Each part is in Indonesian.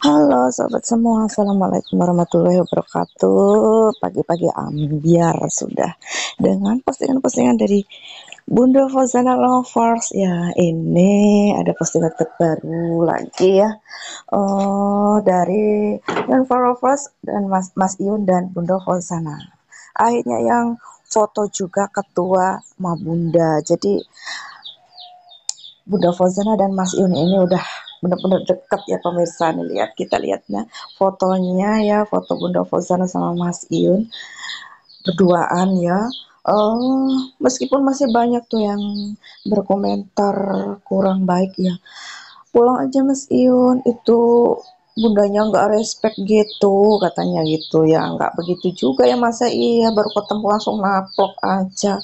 Halo sobat semua, assalamualaikum warahmatullahi wabarakatuh. Pagi-pagi ambiar sudah dengan postingan-postingan dari Bunda Fozana Lovers ya. Ini ada postingan terbaru lagi ya. Oh dari dan Lovers dan Mas Mas Iun dan Bunda Fozana. Akhirnya yang foto juga ketua ma Bunda. Jadi Bunda Fozana dan Mas Iun ini udah benar-benar dekat ya pemirsa nih lihat kita lihatnya fotonya ya foto Bunda Fauzana sama Mas Iun berduaan ya uh, meskipun masih banyak tuh yang berkomentar kurang baik ya pulang aja Mas Iun itu bundanya nggak respect gitu katanya gitu ya nggak begitu juga ya masa iya baru ketemu langsung naplok aja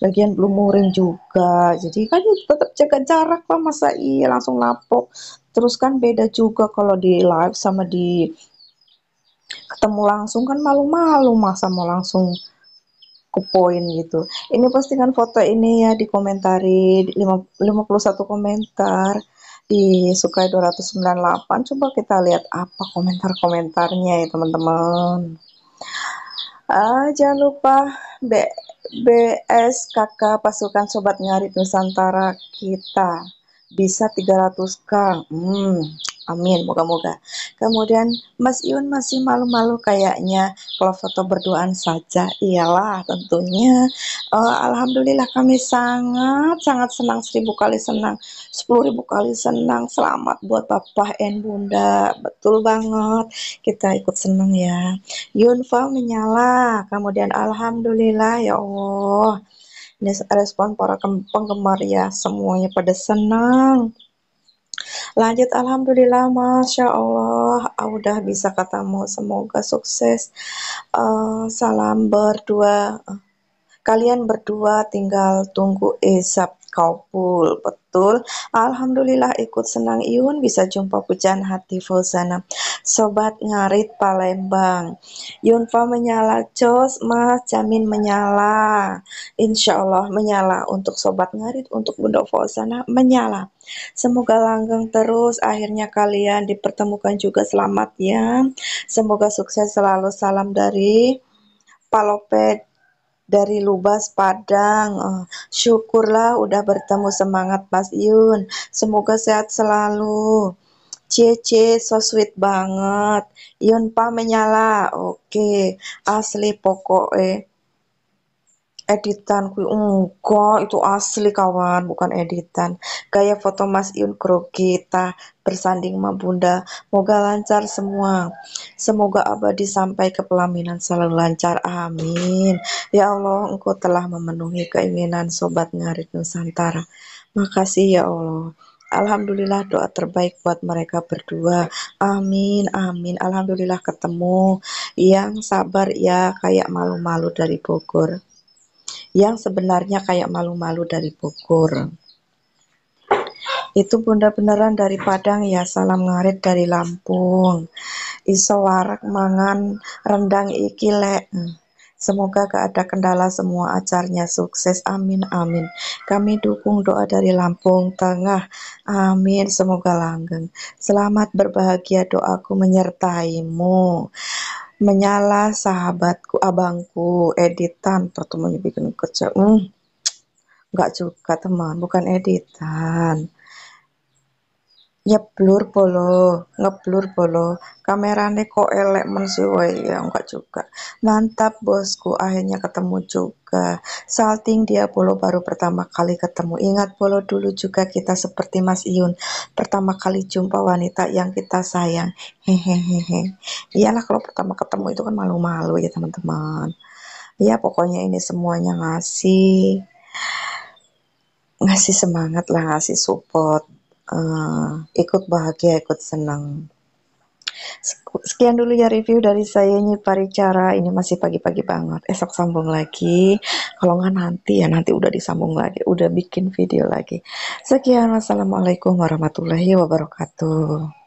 bagian belum murim juga jadi kan tetap jaga jarak lah masa iya langsung naplok terus kan beda juga kalau di live sama di ketemu langsung kan malu-malu masa mau langsung ke poin gitu. Ini pastikan foto ini ya di dikomentari 51 komentar di disukai 298. Coba kita lihat apa komentar-komentarnya ya teman-teman. Ah, jangan lupa B BS kakak pasukan sobat nyari Nusantara kita bisa 300k hmm Amin, moga-moga. Kemudian Mas Iun masih malu-malu kayaknya kalau foto berduaan saja. Iyalah, tentunya. Uh, Alhamdulillah kami sangat sangat senang seribu kali senang, sepuluh ribu kali senang. Selamat buat Papa dan Bunda, betul banget. Kita ikut senang ya. Yunfa menyala. Kemudian Alhamdulillah ya Allah. Ini respon para penggemar ya semuanya pada senang lanjut alhamdulillah masya allah ah, udah bisa ketemu semoga sukses uh, salam berdua kalian berdua tinggal tunggu esap kaupul betul alhamdulillah ikut senang iun bisa jumpa pujian hati Fulzana. Sobat Ngarit Palembang. Yunfa menyala, Cos, Mas, Jamin menyala. Insya Allah menyala untuk Sobat Ngarit, untuk Bunda Fosana menyala. Semoga langgeng terus, akhirnya kalian dipertemukan juga selamat ya. Semoga sukses selalu, salam dari Palopet dari Lubas Padang. Oh, syukurlah udah bertemu semangat Mas Yun. Semoga sehat selalu. Cc so sweet banget. Yun pa menyala. Oke, okay. asli eh, editan ku, enggak itu asli kawan bukan editan gaya foto Mas Yun kru kita bersanding sama Bunda moga lancar semua semoga abadi sampai ke pelaminan selalu lancar amin ya Allah engkau telah memenuhi keinginan sobat ngarit Nusantara makasih ya Allah Alhamdulillah doa terbaik buat mereka berdua. Amin, amin. Alhamdulillah ketemu. Yang sabar ya kayak malu-malu dari Bogor. Yang sebenarnya kayak malu-malu dari Bogor. Itu bunda beneran dari Padang ya, salam ngarit dari Lampung. Isowarak mangan rendang iki lek. Semoga gak ada kendala semua acarnya sukses. Amin, amin. Kami dukung doa dari Lampung Tengah. Amin, semoga langgeng. Selamat berbahagia doaku menyertaimu menyala sahabatku abangku editan pertemuannya bikin kerja. Mm. nggak juga teman bukan editan nyeblur bolo ngeblur bolo kamerane kok elek men sih ya enggak juga mantap bosku akhirnya ketemu juga salting dia bolo baru pertama kali ketemu ingat bolo dulu juga kita seperti Mas Iun, pertama kali jumpa wanita yang kita sayang hehehehe iyalah kalau pertama ketemu itu kan malu-malu ya teman-teman ya pokoknya ini semuanya ngasih ngasih semangat lah ngasih support uh, ikut bahagia, ikut senang. Sekian dulu ya review dari saya Nyi Paricara. Ini masih pagi-pagi banget. Esok sambung lagi. Kalau nggak nanti ya nanti udah disambung lagi, udah bikin video lagi. Sekian. Wassalamualaikum warahmatullahi wabarakatuh.